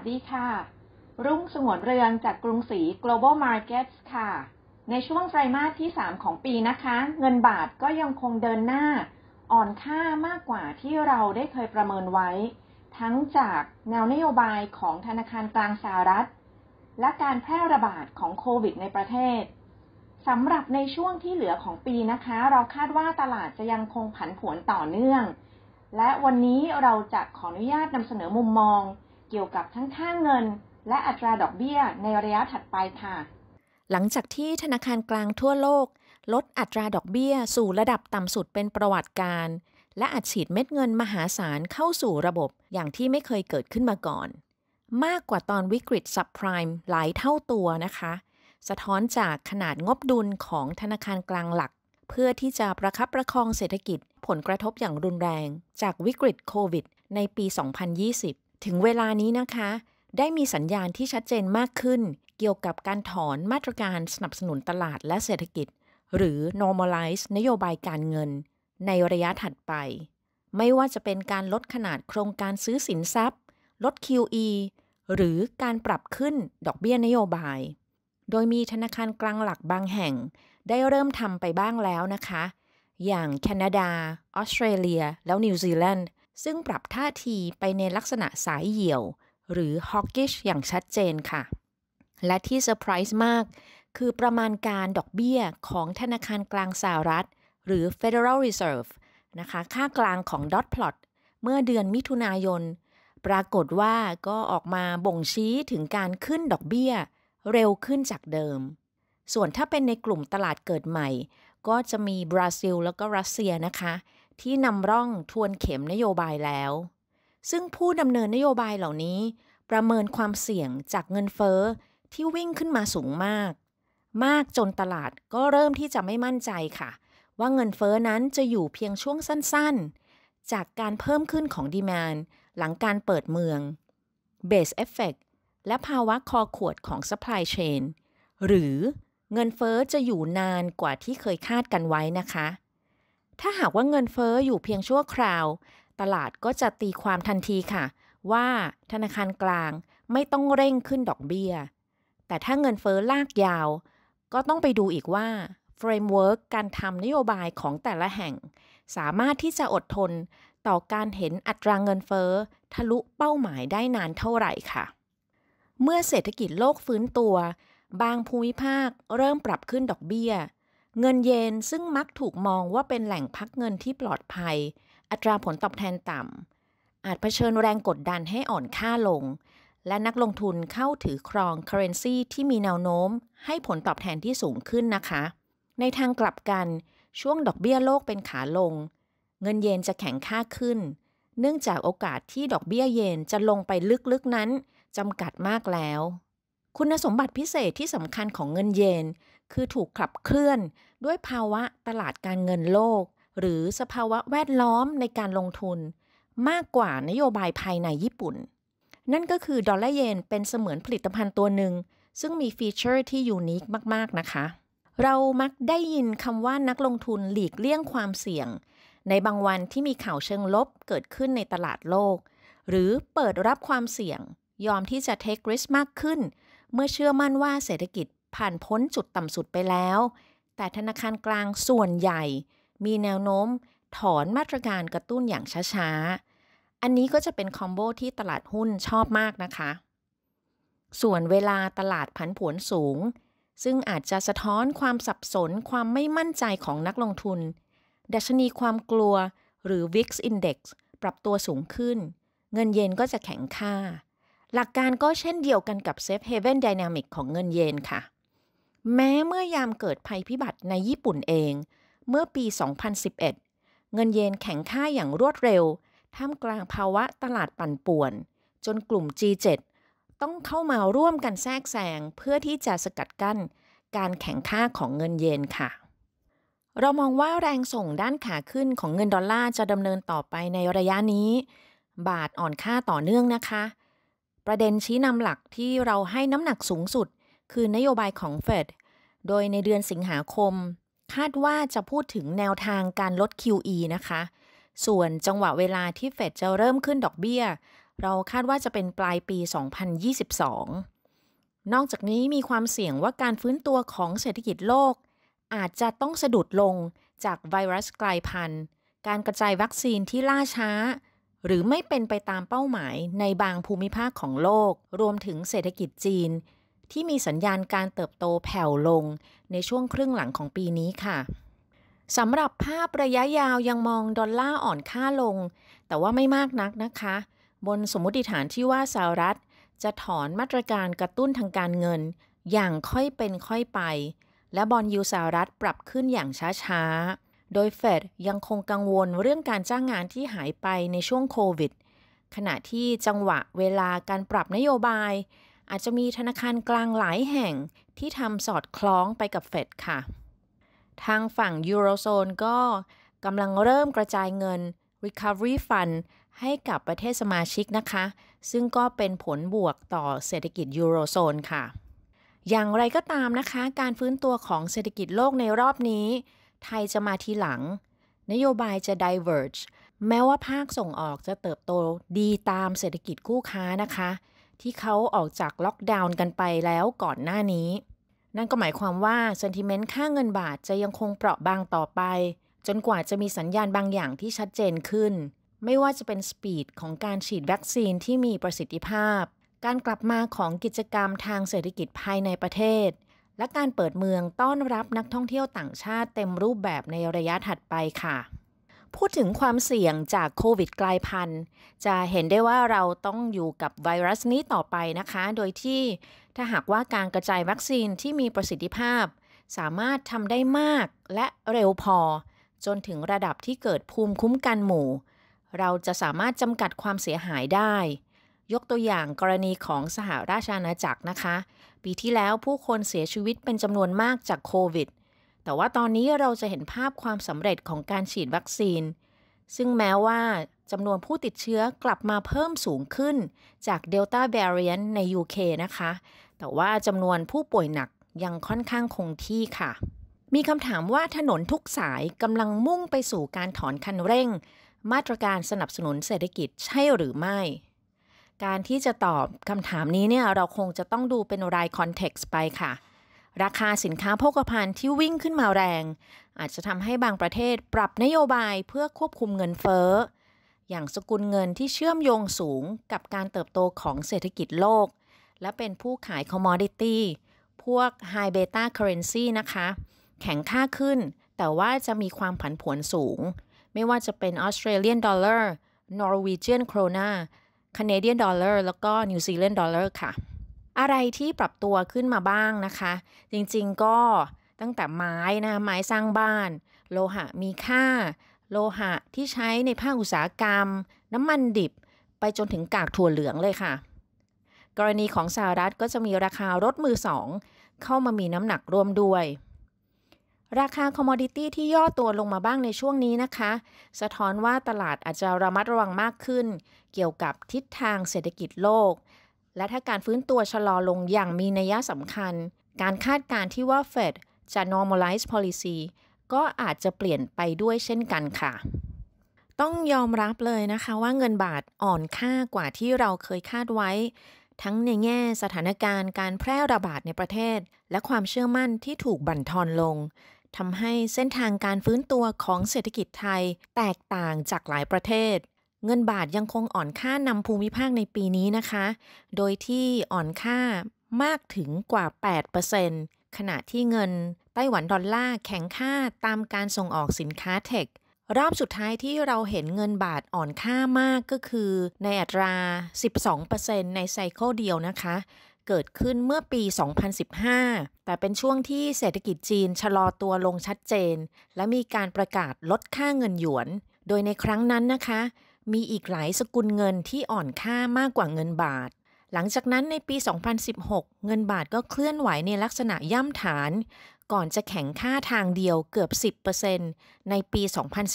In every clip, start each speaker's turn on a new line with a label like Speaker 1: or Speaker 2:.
Speaker 1: สดีค่ะ รุ่งสงวนเรืองจากกรุงศรี global markets ค่ะ ในช่วงไตรมาสที่ 3 ของปีนะคะ เงินบาทก็ยังคงเดินหน้า อ่อนค่ามากกว่าที่เราได้เคยประเมินไว้ ทั้งจากแนวนโยบายของธนาคารกลางสหรัฐ และการแพร่ระบาดของโควิดในประเทศ สำหรับในช่วงที่เหลือของปีนะคะ เราคาดว่าตลาดจะยังคงผันผวนต่อเนื่อง และวันนี้เราจะขออนุญาตนำเสนอมุมมองเกี่ยวกับทั้งค่างเงิน และอัตราดอกเบี้ย ในระยะถัดไปค่ะ
Speaker 2: หลังจากที่ธนาคารกลางทั่วโลก ลดอัตราดอกเบี้ย สู่ระดับต่ำสุดเป็นประวัติการ และอัดฉีดเม็ดเงินมหาศาลเข้าสู่ระบบอย่างที่ไม่เคยเกิดขึ้นมาก่อน มากกว่าตอนวิกฤตซับไพรม์หลายเท่าตัวนะคะ สะท้อนจากขนาดงบดุลของธนาคารกลางหลักเพื่อที่จะประคับประคองเศรษฐกิจผลกระทบอย่างรุนแรงจากวิกฤตโควิดในปี 2020ถึงเวลานี้นะคะได้มีสัญญาณที่ชัดเจนมากขึ้น เกี่ยวกับการถอนมาตรการสนับสนุนตลาดและเศรษฐกิจ หรือ normalize นโยบายการเงิน ในระยะถัดไป ไม่ว่าจะเป็นการลดขนาดโครงการซื้อสินทรัพย์ ลด QE หรือการปรับขึ้นดอกเบี้ยนโยบาย โดยมีธนาคารกลางหลักบางแห่งได้เริ่มทำไปบ้างแล้วนะคะ อย่างแคนาดาออสเตรเลีย แล้วนิวซีแลนด์ซึ่งปรับท่าทีไปในลักษณะสายเหี่ยว หรือฮอกกิชอย่างชัดเจนค่ะ และที่เซอร์ไพรส์มาก คือประมาณการดอกเบี้ยของธนาคารกลางสหรัฐ หรือ Federal Reserve นะคะ ค่ากลางของ ดอทพลอตเมื่อเดือนมิถุนายน ปรากฏว่าก็ออกมาบ่งชี้ถึงการขึ้นดอกเบี้ยเร็วขึ้นจากเดิม ส่วนถ้าเป็นในกลุ่มตลาดเกิดใหม่ ก็จะมีบราซิลแล้วก็รัสเซียนะคะที่นำร่องทวนเข็มนโยบายแล้วซึ่งผู้ดำเนินนโยบายเหล่านี้ประเมินความเสี่ยงจากเงินเฟอ้อที่วิ่งขึ้นมาสูงมากมากจนตลาดก็เริ่มที่จะไม่มั่นใจค่ะว่าเงินเฟอ้อนั้นจะอยู่เพียงช่วงสั้นๆจากการเพิ่มขึ้นของดีมานหลังการเปิดเมืองเบสเอฟเฟกและภาวะคอขวดของสป라이ชเชนหรือเงินเฟอ้อจะอยู่นานกว่าที่เคยคาดกันไว้นะคะถ้าหากว่าเงินเฟอ้ออยู่เพียงชั่วคราว ตลาดก็จะตีความทันทีค่ะ ว่าธนาคารกลางไม่ต้องเร่งขึ้นดอกเบี้ย แต่ถ้าเงินเฟอ้อลากยาว ก็ต้องไปดูอีกว่าเฟรมเวิร์กการทำนโยบายของแต่ละแห่ง สามารถที่จะอดทนต่อการเห็นอัตรางเงินเฟอ้อทะลุเป้าหมายได้นานเท่าไหร่ค่ะ เมื่อเศรษฐกิจโลกฟื้นตัว บางภูมิภาคเริ่มปรับขึ้นดอกเบี้ยเงินเยนซึ่งมักถูกมองว่าเป็นแหล่งพักเงินที่ปลอดภัย อัตราผลตอบแทนต่ำ อาจเผชิญแรงกดดันให้อ่อนค่าลง และนักลงทุนเข้าถือครองเคอเรนซีที่มีแนวโน้ม ให้ผลตอบแทนที่สูงขึ้นนะคะ ในทางกลับกันช่วงดอกเบี้ยโลกเป็นขาลง เงินเยนจะแข็งค่าขึ้น เนื่องจากโอกาสที่ดอกเบี้ยเยนจะลงไปลึกๆนั้นจำกัดมากแล้ว คุณสมบัติพิเศษที่สำคัญของเงินเยนคือถูกขับเคลื่อนด้วยภาวะตลาดการเงินโลก หรือสภาวะแวดล้อมในการลงทุน มากกว่านโยบายภายในญี่ปุ่น นั่นก็คือดอลลาร์เยนเป็นเสมือนผลิตภัณฑ์ตัวหนึ่งซึ่งมีฟีเจอร์ที่ยูนิคมาก ๆ นะคะ เรามักได้ยินคำว่านักลงทุนหลีกเลี่ยงความเสี่ยง ในบางวันที่มีข่าวเชิงลบเกิดขึ้นในตลาดโลก หรือเปิดรับความเสี่ยงยอมที่จะเทคริสมากขึ้น เมื่อเชื่อมั่นว่าเศรษฐกิจผ่านพ้นจุดต่ำสุดไปแล้ว แต่ธนาคารกลางส่วนใหญ่ มีแนวโน้มถอนมาตรการกระตุ้นอย่างช้าๆ อันนี้ก็จะเป็นคอมโบที่ตลาดหุ้นชอบมากนะคะ ส่วนเวลาตลาดผันผวนสูง ซึ่งอาจจะสะท้อนความสับสนความไม่มั่นใจของนักลงทุน ดัชนีความกลัว หรือ VIX Index ปรับตัวสูงขึ้น เงินเยนก็จะแข็งค่า หลักการก็เช่นเดียวกันกับ Safe Haven Dynamic ของเงินเยนค่ะแม้เมื่อยามเกิดภัยพิบัติในญี่ปุ่นเอง เมื่อปี 2011 เงินเยนแข็งค่าอย่างรวดเร็วท่ามกลางภาวะตลาดปั่นป่วน จนกลุ่ม G7 ต้องเข้ามาร่วมกันแทรกแซงเพื่อที่จะสกัดกั้น การแข็งค่าของเงินเยนค่ะ เรามองว่าแรงส่งด้านขาขึ้นของเงินดอลลาร์ จะดำเนินต่อไปในระยะนี้ บาทอ่อนค่าต่อเนื่องนะคะ ประเด็นชี้นำหลักที่เราให้น้ำหนักสูงสุดคือนโยบายของเฟดโดยในเดือนสิงหาคม คาดว่าจะพูดถึงแนวทางการลด QE นะคะ ส่วนจังหวะเวลาที่เฟดจะเริ่มขึ้นดอกเบี้ย เราคาดว่าจะเป็นปลายปี 2022 นอกจากนี้มีความเสี่ยงว่าการฟื้นตัวของเศรษฐกิจโลก อาจจะต้องสะดุดลงจากไวรัสกลายพันธุ์การกระจายวัคซีนที่ล่าช้า หรือไม่เป็นไปตามเป้าหมาย ในบางภูมิภาคของโลก รวมถึงเศรษฐกิจจีนที่มีสัญญาณการเติบโตแผ่วลงในช่วงครึ่งหลังของปีนี้ค่ะสำหรับภาพระยะยาวยังมองดอลลาร์อ่อนค่าลง แต่ว่าไม่มากนักนะคะ บนสมมติฐานที่ว่าสหรัฐจะถอนมาตรการกระตุ้นทางการเงิน อย่างค่อยเป็นค่อยไป และบอลยูสหรัฐ ปรับขึ้นอย่างช้าๆ โดยเฟดยังคงกังวลเรื่องการจ้างงานที่หายไปในช่วงโควิดขณะที่จังหวะเวลาการปรับนโยบายอาจจะมีธนาคารกลางหลายแห่งที่ทำสอดคล้องไปกับเฟดค่ะ ทางฝั่งยูโรโซนก็กำลังเริ่มกระจายเงิน Recovery Fund ให้กับประเทศสมาชิกนะคะ ซึ่งก็เป็นผลบวกต่อเศรษฐกิจยูโรโซนค่ะ อย่างไรก็ตามนะคะ การฟื้นตัวของเศรษฐกิจโลกในรอบนี้ ไทยจะมาทีหลัง นโยบายจะ diverge แม้ว่าภาคส่งออกจะเติบโตดีตามเศรษฐกิจคู่ค้านะคะที่เขาออกจากล็อกดาวน์กันไปแล้วก่อนหน้านี้ นั่นก็หมายความว่าซนติเมนต์ค่าเงินบาทจะยังคงเปราะบางต่อไป จนกว่าจะมีสัญญาณบางอย่างที่ชัดเจนขึ้น ไม่ว่าจะเป็นสปีดของการฉีดวัคซีนที่มีประสิทธิภาพ การกลับมาของกิจกรรมทางเศรษฐกิจภายในประเทศ และการเปิดเมืองต้อนรับนักท่องเที่ยวต่างชาติเต็มรูปแบบในระยะถัดไปค่ะพูดถึงความเสี่ยงจากโควิดกลายพันธุ์จะเห็นได้ว่าเราต้องอยู่กับไวรัสนี้ต่อไปนะคะ โดยที่ถ้าหากว่าการกระจายวัคซีนที่มีประสิทธิภาพ สามารถทำได้มากและเร็วพอ จนถึงระดับที่เกิดภูมิคุ้มกันหมู่ เราจะสามารถจำกัดความเสียหายได้ ยกตัวอย่างกรณีของสหราชอาณาจักรนะคะปีที่แล้วผู้คนเสียชีวิตเป็นจำนวนมากจากโควิดแต่ว่าตอนนี้เราจะเห็นภาพความสำเร็จของการฉีดวัคซีน ซึ่งแม้ว่าจำนวนผู้ติดเชื้อกลับมาเพิ่มสูงขึ้นจากเดลต้าแบรียนใน UK นะคะ แต่ว่าจำนวนผู้ป่วยหนักยังค่อนข้างคงที่ค่ะ มีคำถามว่าถนนทุกสายกำลังมุ่งไปสู่การถอนคันเร่ง มาตรการสนับสนุนเศรษฐกิจใช่หรือไม่ การที่จะตอบคำถามนี้เนี่ยเราคงจะต้องดูเป็นรายคอนเท็กซ์ไปค่ะราคาสินค้าโภคภัณฑ์ที่วิ่งขึ้นมาแรง อาจจะทำให้บางประเทศปรับนโยบายเพื่อควบคุมเงินเฟ้อ อย่างสกุลเงินที่เชื่อมโยงสูงกับการเติบโตของเศรษฐกิจโลก และเป็นผู้ขายคอมมอดิตี้พวกไฮเบต้าเค u r r e n c นะคะ แข็งค่าขึ้น แต่ว่าจะมีความผันผวนสูง ไม่ว่าจะเป็นออสเตรเลียนดอลลาร์นอร์วีเจียนโครนาแคนาเดียนดอลลาร์แล้วก็นิวซีแลนด์ดอลลาร์ค่ะอะไรที่ปรับตัวขึ้นมาบ้างนะคะ จริง ๆ ก็ตั้งแต่ไม้นะไม้สร้างบ้าน โลหะมีค่า โลหะที่ใช้ในภาคอุตสาหกรรม น้ำมันดิบ ไปจนถึงกากถั่วเหลืองเลยค่ะ กรณีของสหรัฐก็จะมีราคารถมือสองเข้ามามีน้ำหนักร่วมด้วย ราคาคอมมอดิตี้ที่ย่อตัวลงมาบ้างในช่วงนี้นะคะ สะท้อนว่าตลาดอาจจะระมัดระวังมากขึ้น เกี่ยวกับทิศทางเศรษฐกิจโลกและถ้าการฟื้นตัวชะลอลงอย่างมีนัยสำคัญ การคาดการณ์ที่ว่าเฟดจะ normalize policy ก็อาจจะเปลี่ยนไปด้วยเช่นกันค่ะ ต้องยอมรับเลยนะคะว่าเงินบาทอ่อนค่ากว่าที่เราเคยคาดไว้ ทั้งในแง่สถานการณ์การแพร่ระบาดในประเทศ และความเชื่อมั่นที่ถูกบั่นทอนลงทำให้เส้นทางการฟื้นตัวของเศรษฐกิจไทยแตกต่างจากหลายประเทศเงินบาทยังคงอ่อนค่านำภูมิภาคในปีนี้นะคะ โดยที่อ่อนค่ามากถึงกว่า 8%ขณะที่เงิน ไต้หวันดอลลาร์แข็งค่าตามการส่งออกสินค้าเทค รอบสุดท้ายที่เราเห็นเงินบาทอ่อนค่ามากก็คือในอัตรา 12%ในไซเคิลเดียวนะคะ เกิดขึ้นเมื่อปี 2015 แต่เป็นช่วงที่เศรษฐกิจจีน ชะลอตัวลงชัดเจน และมีการประกาศลดค่าเงินหยวน โดยในครั้งนั้นนะคะมีอีกหลายสกุลเงินที่อ่อนค่ามากกว่าเงินบาท หลังจากนั้นในปี 2016 เงินบาทก็เคลื่อนไหวในลักษณะย่ำฐาน ก่อนจะแข็งค่าทางเดียวเกือบ 10%ในปี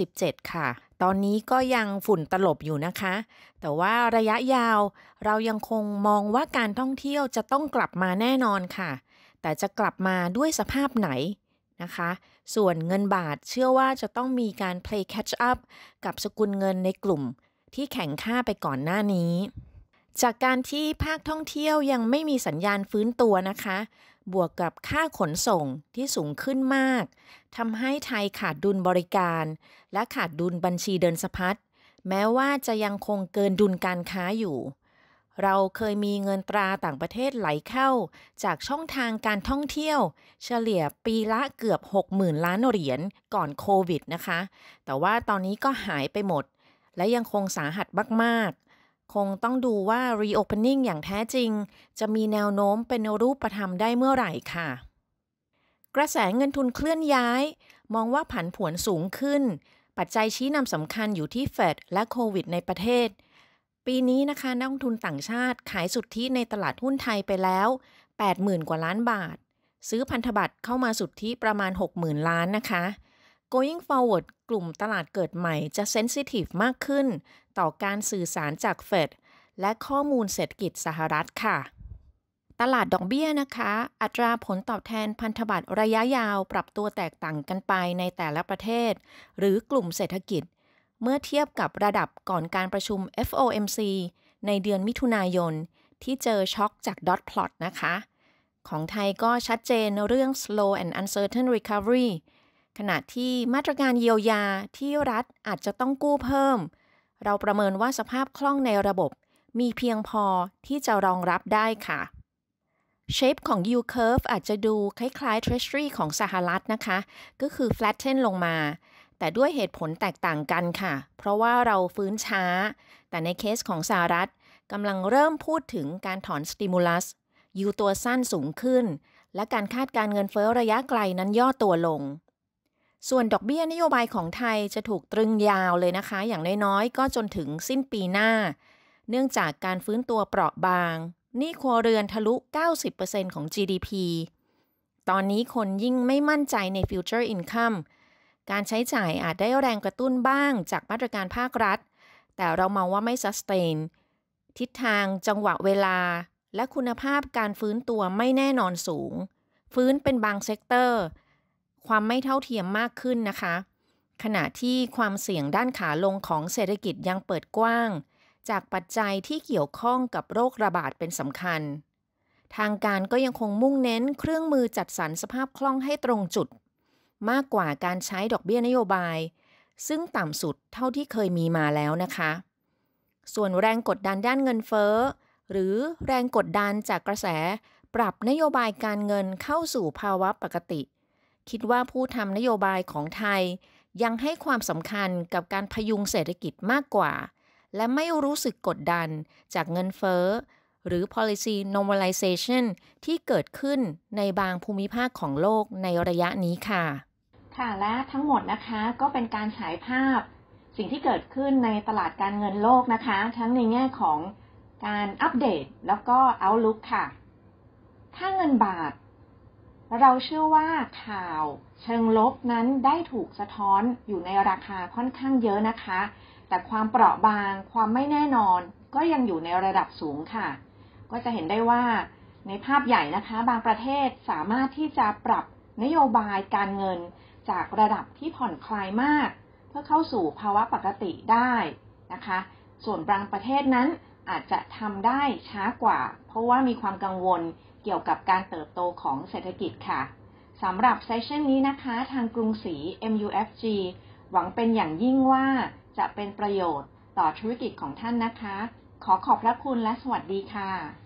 Speaker 2: 2017 ค่ะ ตอนนี้ก็ยังฝุ่นตลบอยู่นะคะ แต่ว่าระยะยาวเรายังคงมองว่าการท่องเที่ยวจะต้องกลับมาแน่นอนค่ะ แต่จะกลับมาด้วยสภาพไหนนะคะ ส่วนเงินบาทเชื่อว่าจะต้องมีการ play catch up กับสกุลเงินในกลุ่มที่แข่งค่าไปก่อนหน้านี้ จากการที่ภาคท่องเที่ยวยังไม่มีสัญญาณฟื้นตัวนะคะ บวกกับค่าขนส่งที่สูงขึ้นมาก ทำให้ไทยขาดดุลบริการ และขาดดุลบัญชีเดินสะพัดแม้ว่าจะยังคงเกินดุลการค้าอยู่เราเคยมีเงินตราต่างประเทศไหลเข้า จากช่องทางการท่องเที่ยว เฉลี่ยปีละเกือบ 60,000ล้านเหรียญก่อนโควิดนะคะ แต่ว่าตอนนี้ก็หายไปหมด และยังคงสาหัสมากๆคงต้องดูว่า reopening อย่างแท้จริง จะมีแนวโน้มเป็นรูปธรรมได้เมื่อไหร่ค่ะ กระแสเงินทุนเคลื่อนย้าย มองว่าผันผวนสูงขึ้น ปัจจัยชี้นำสำคัญอยู่ที่เฟดและโควิดในประเทศปีนี้นะคะนักลงทุนต่างชาติขายสุทธิในตลาดหุ้นไทยไปแล้ว 80,000 กว่าล้านบาท ซื้อพันธบัตรเข้ามาสุทธิประมาณ 60,000 ล้านนะคะ going forward กลุ่มตลาดเกิดใหม่จะ sensitive มากขึ้น ต่อการสื่อสารจากเฟดและข้อมูลเศรษฐกิจสหรัฐค่ะ ตลาดดอกเบี้ยนะคะ อัตราผลตอบแทนพันธบัตรระยะยาว ปรับตัวแตกต่างกันไปในแต่ละประเทศ หรือกลุ่มเศรษฐกิจเมื่อเทียบกับระดับก่อนการประชุม FOMC ในเดือนมิถุนายนที่เจอช็อกจากดอทพลอตนะคะ ของไทยก็ชัดเจนเรื่อง slow and uncertain recovery ขณะที่มาตรการเยียวยาที่รัฐอาจจะต้องกู้เพิ่ม เราประเมินว่าสภาพคล่องในระบบมีเพียงพอที่จะรองรับได้ค่ะ shape ของ U curve อาจจะดูคล้าย ๆ treasury ของสหรัฐนะคะ ก็คือ flatten ลงมาแต่ด้วยเหตุผลแตกต่างกันค่ะ เพราะว่าเราฟื้นช้า แต่ในเคสของสหรัฐกำลังเริ่มพูดถึงการถอนสติมูลัส ยูตัวสั้นสูงขึ้น และการคาดการเงินเฟ้อระยะไกลนั้นย่อตัวลง ส่วนดอกเบี้ยนโยบายของไทยจะถูกตรึงยาวเลยนะคะ อย่างน้อยๆ ก็จนถึงสิ้นปีหน้า เนื่องจากการฟื้นตัวเปราะบาง นี่ครัวเรือนทะลุ 90%ของ GDP ตอนนี้คนยิ่งไม่มั่นใจในฟิวเจอร์อินคัมการใช้จ่ายอาจได้แรงกระตุ้นบ้างจากมาตรการภาครัฐ แต่เรามองว่าไม่สแตนทิศทางจังหวะเวลาและคุณภาพการฟื้นตัวไม่แน่นอนสูง ฟื้นเป็นบางเซกเตอร์ความไม่เท่าเทียมมากขึ้นนะคะ ขณะที่ความเสี่ยงด้านขาลงของเศรษฐกิจยังเปิดกว้าง จากปัจจัยที่เกี่ยวข้องกับโรคระบาดเป็นสำคัญ ทางการก็ยังคงมุ่งเน้นเครื่องมือจัดสรรสภาพคล่องให้ตรงจุดมากกว่าการใช้ดอกเบี้ยนโยบาย ซึ่งต่ำสุดเท่าที่เคยมีมาแล้วนะคะ ส่วนแรงกดดันด้านเงินเฟ้อหรือแรงกดดันจากกระแส ปรับนโยบายการเงินเข้าสู่ภาวะปกติ คิดว่าผู้ทำนโยบายของไทย ยังให้ความสำคัญกับการพยุงเศรษฐกิจมากกว่า และไม่รู้สึกกดดันจากเงินเฟ้อหรือ policy normalization ที่เกิดขึ้นในบางภูมิภาคของโลกในระยะนี้ค่ะ
Speaker 1: ค่ะและทั้งหมดนะคะก็เป็นการฉายภาพ สิ่งที่เกิดขึ้นในตลาดการเงินโลกนะคะ ทั้งในแง่ของการอัปเดต แล้วก็ outlook ค่ะค่าเงินบาท เราเชื่อว่าข่าวเชิงลบนั้นได้ถูกสะท้อนอยู่ในราคาค่อนข้างเยอะนะคะ แต่ความเปราะบางความไม่แน่นอนก็ยังอยู่ในระดับสูงค่ะก็จะเห็นได้ว่าในภาพใหญ่นะคะ บางประเทศสามารถที่จะปรับนโยบายการเงิน จากระดับที่ผ่อนคลายมากเพื่อเข้าสู่ภาวะปกติได้นะคะ ส่วนบางประเทศนั้นอาจจะทำได้ช้ากว่าเพราะว่ามีความกังวลเกี่ยวกับการเติบโตของเศรษฐกิจค่ะสำหรับเซสชันนี้นะคะทางกรุงศรี MUFG หวังเป็นอย่างยิ่งว่าจะเป็นประโยชน์ต่อธุรกิจของท่านนะคะ ขอขอบพระคุณและสวัสดีค่ะ